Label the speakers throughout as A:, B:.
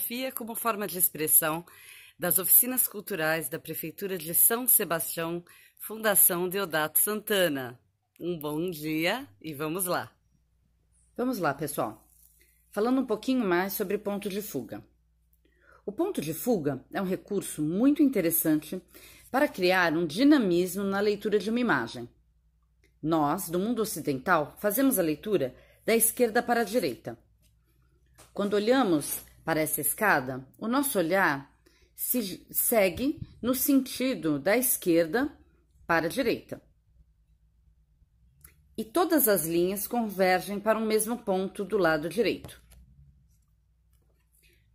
A: fotografia como forma de expressão das oficinas culturais da Prefeitura de São Sebastião, Fundação Deodato Santana. Um bom dia e vamos lá! Vamos lá, pessoal! Falando um pouquinho mais sobre ponto de fuga. O ponto de fuga é um recurso muito interessante para criar um dinamismo na leitura de uma imagem. Nós, do mundo ocidental, fazemos a leitura da esquerda para a direita. Quando olhamos para essa escada, o nosso olhar se segue no sentido da esquerda para a direita. E todas as linhas convergem para o um mesmo ponto do lado direito.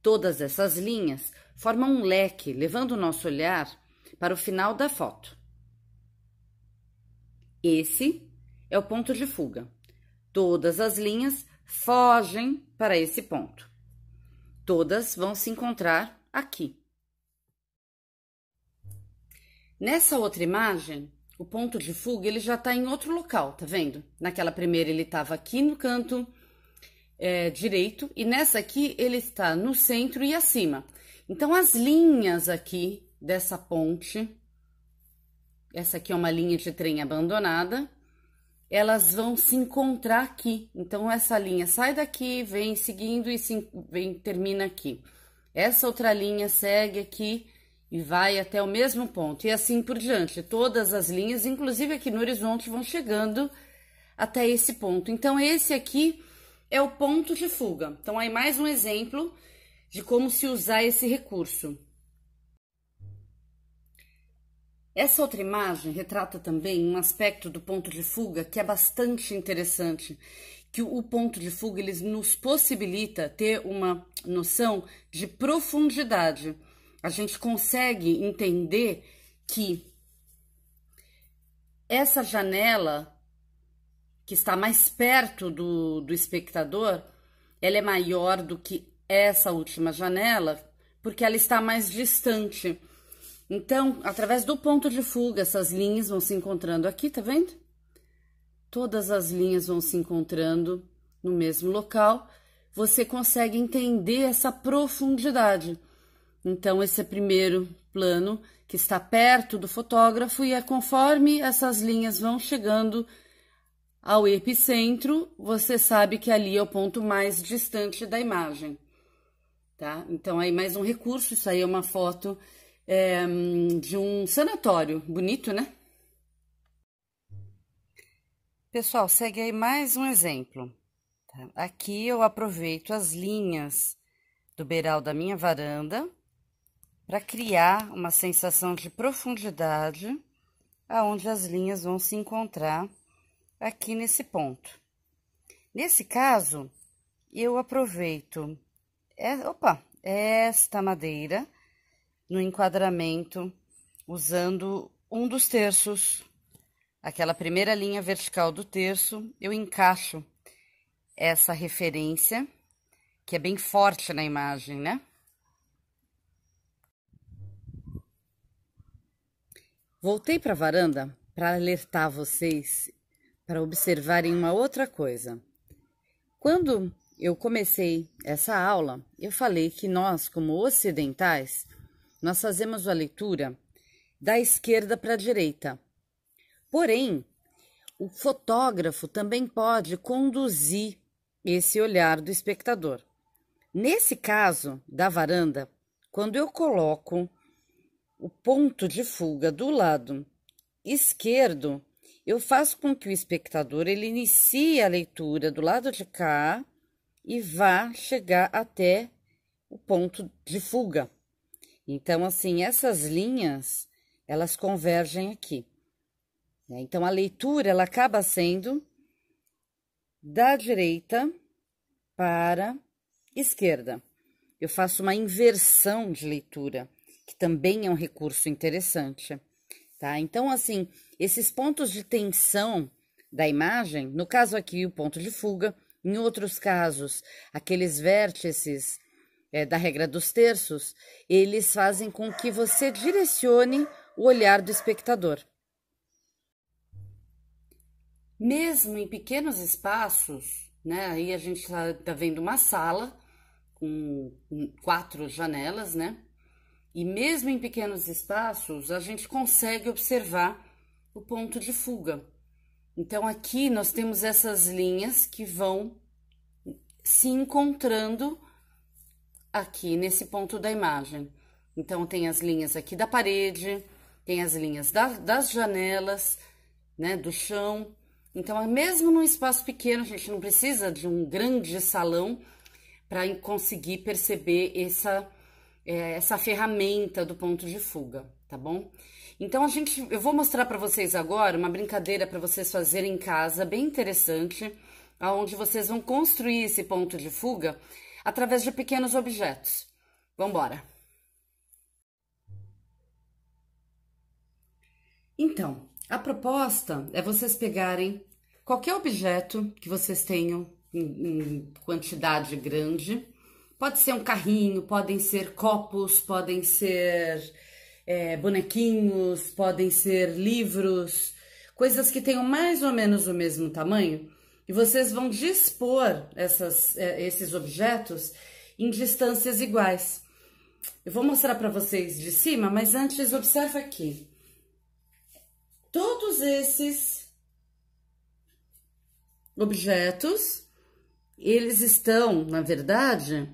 A: Todas essas linhas formam um leque, levando o nosso olhar para o final da foto. Esse é o ponto de fuga. Todas as linhas fogem para esse ponto. Todas vão se encontrar aqui. Nessa outra imagem, o ponto de fuga ele já está em outro local, tá vendo? Naquela primeira ele estava aqui no canto é, direito e nessa aqui ele está no centro e acima. Então as linhas aqui dessa ponte, essa aqui é uma linha de trem abandonada elas vão se encontrar aqui. Então, essa linha sai daqui, vem seguindo e se, vem, termina aqui. Essa outra linha segue aqui e vai até o mesmo ponto. E assim por diante. Todas as linhas, inclusive aqui no horizonte, vão chegando até esse ponto. Então, esse aqui é o ponto de fuga. Então, aí mais um exemplo de como se usar esse recurso. Essa outra imagem retrata também um aspecto do ponto de fuga que é bastante interessante, que o ponto de fuga ele nos possibilita ter uma noção de profundidade. A gente consegue entender que essa janela que está mais perto do, do espectador, ela é maior do que essa última janela, porque ela está mais distante. Então, através do ponto de fuga, essas linhas vão se encontrando aqui, tá vendo? Todas as linhas vão se encontrando no mesmo local. Você consegue entender essa profundidade. Então, esse é o primeiro plano que está perto do fotógrafo e é conforme essas linhas vão chegando ao epicentro, você sabe que ali é o ponto mais distante da imagem, tá? Então, aí mais um recurso, isso aí é uma foto é, de um sanatório. Bonito, né? Pessoal, segue aí mais um exemplo. Tá? Aqui eu aproveito as linhas do beiral da minha varanda para criar uma sensação de profundidade aonde as linhas vão se encontrar aqui nesse ponto. Nesse caso, eu aproveito é, opa, esta madeira no enquadramento usando um dos terços. Aquela primeira linha vertical do terço, eu encaixo essa referência, que é bem forte na imagem, né? Voltei para a varanda para alertar vocês para observarem uma outra coisa. Quando eu comecei essa aula, eu falei que nós, como ocidentais, nós fazemos a leitura da esquerda para a direita. Porém, o fotógrafo também pode conduzir esse olhar do espectador. Nesse caso da varanda, quando eu coloco o ponto de fuga do lado esquerdo, eu faço com que o espectador ele inicie a leitura do lado de cá e vá chegar até o ponto de fuga. Então, assim, essas linhas, elas convergem aqui. Né? Então, a leitura, ela acaba sendo da direita para esquerda. Eu faço uma inversão de leitura, que também é um recurso interessante, tá? Então, assim, esses pontos de tensão da imagem, no caso aqui o ponto de fuga, em outros casos, aqueles vértices é, da regra dos terços, eles fazem com que você direcione o olhar do espectador. Mesmo em pequenos espaços, né? Aí a gente está tá vendo uma sala com quatro janelas, né? E mesmo em pequenos espaços, a gente consegue observar o ponto de fuga. Então aqui nós temos essas linhas que vão se encontrando aqui nesse ponto da imagem. Então, tem as linhas aqui da parede, tem as linhas da, das janelas, né, do chão. Então, é mesmo num espaço pequeno, a gente não precisa de um grande salão para conseguir perceber essa, é, essa ferramenta do ponto de fuga, tá bom? Então, a gente, eu vou mostrar para vocês agora uma brincadeira para vocês fazerem em casa, bem interessante, aonde vocês vão construir esse ponto de fuga através de pequenos objetos. Vamos embora. Então, a proposta é vocês pegarem qualquer objeto que vocês tenham em, em quantidade grande. Pode ser um carrinho, podem ser copos, podem ser é, bonequinhos, podem ser livros, coisas que tenham mais ou menos o mesmo tamanho e vocês vão dispor essas, é, esses objetos em distâncias iguais. Eu vou mostrar para vocês de cima, mas antes observa aqui. Todos esses objetos, eles estão, na verdade,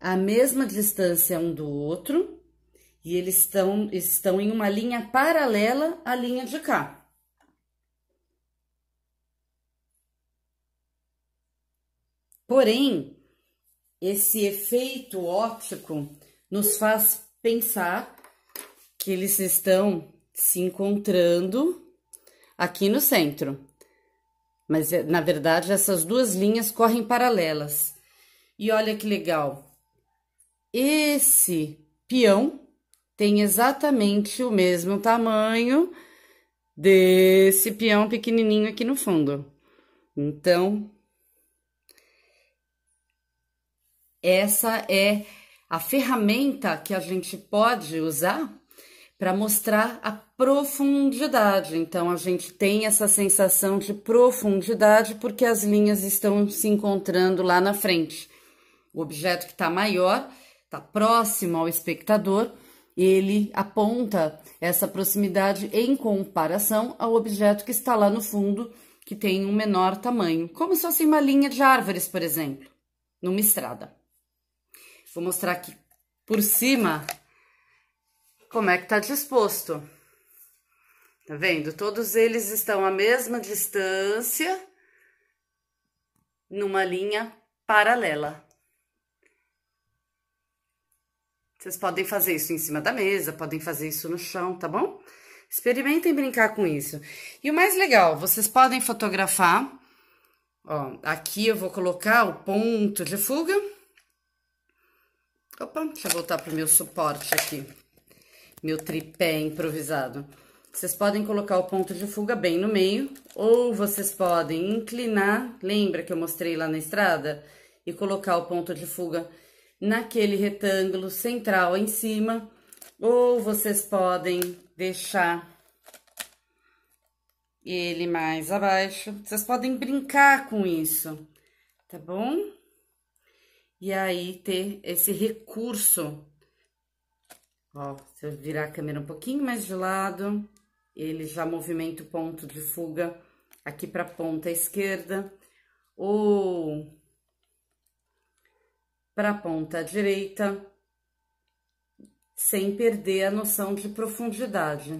A: à mesma distância um do outro e eles estão, estão em uma linha paralela à linha de cá. Porém, esse efeito óptico nos faz pensar que eles estão se encontrando aqui no centro. Mas é, na verdade, essas duas linhas correm paralelas. E olha que legal. Esse peão tem exatamente o mesmo tamanho desse peão pequenininho aqui no fundo. Então, Essa é a ferramenta que a gente pode usar para mostrar a profundidade. Então a gente tem essa sensação de profundidade porque as linhas estão se encontrando lá na frente. O objeto que está maior, está próximo ao espectador, ele aponta essa proximidade em comparação ao objeto que está lá no fundo, que tem um menor tamanho, como se fosse uma linha de árvores, por exemplo, numa estrada. Vou mostrar aqui por cima como é que tá disposto. Tá vendo? Todos eles estão à mesma distância, numa linha paralela. Vocês podem fazer isso em cima da mesa, podem fazer isso no chão, tá bom? Experimentem brincar com isso. E o mais legal, vocês podem fotografar. Ó, aqui eu vou colocar o ponto de fuga. Opa, deixa eu voltar pro meu suporte aqui. Meu tripé improvisado. Vocês podem colocar o ponto de fuga bem no meio, ou vocês podem inclinar, lembra que eu mostrei lá na estrada? E colocar o ponto de fuga naquele retângulo central em cima, ou vocês podem deixar ele mais abaixo. Vocês podem brincar com isso, tá bom? e aí ter esse recurso. Ó, se eu virar a câmera um pouquinho mais de lado, ele já movimenta o ponto de fuga aqui para a ponta esquerda ou para a ponta direita, sem perder a noção de profundidade.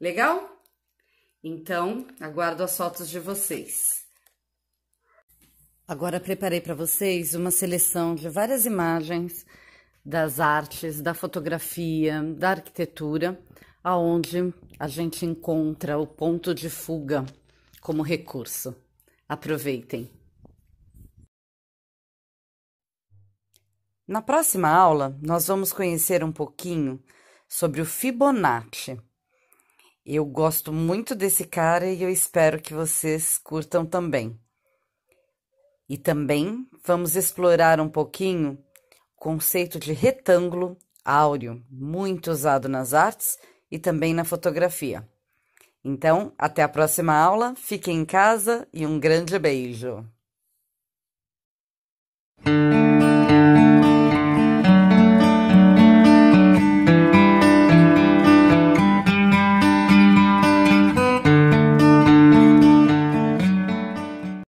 A: Legal? Então, aguardo as fotos de vocês. Agora preparei para vocês uma seleção de várias imagens das artes, da fotografia, da arquitetura, aonde a gente encontra o ponto de fuga como recurso. Aproveitem. Na próxima aula, nós vamos conhecer um pouquinho sobre o Fibonacci. Eu gosto muito desse cara e eu espero que vocês curtam também. E também vamos explorar um pouquinho o conceito de retângulo áureo, muito usado nas artes e também na fotografia. Então, até a próxima aula, fiquem em casa e um grande beijo!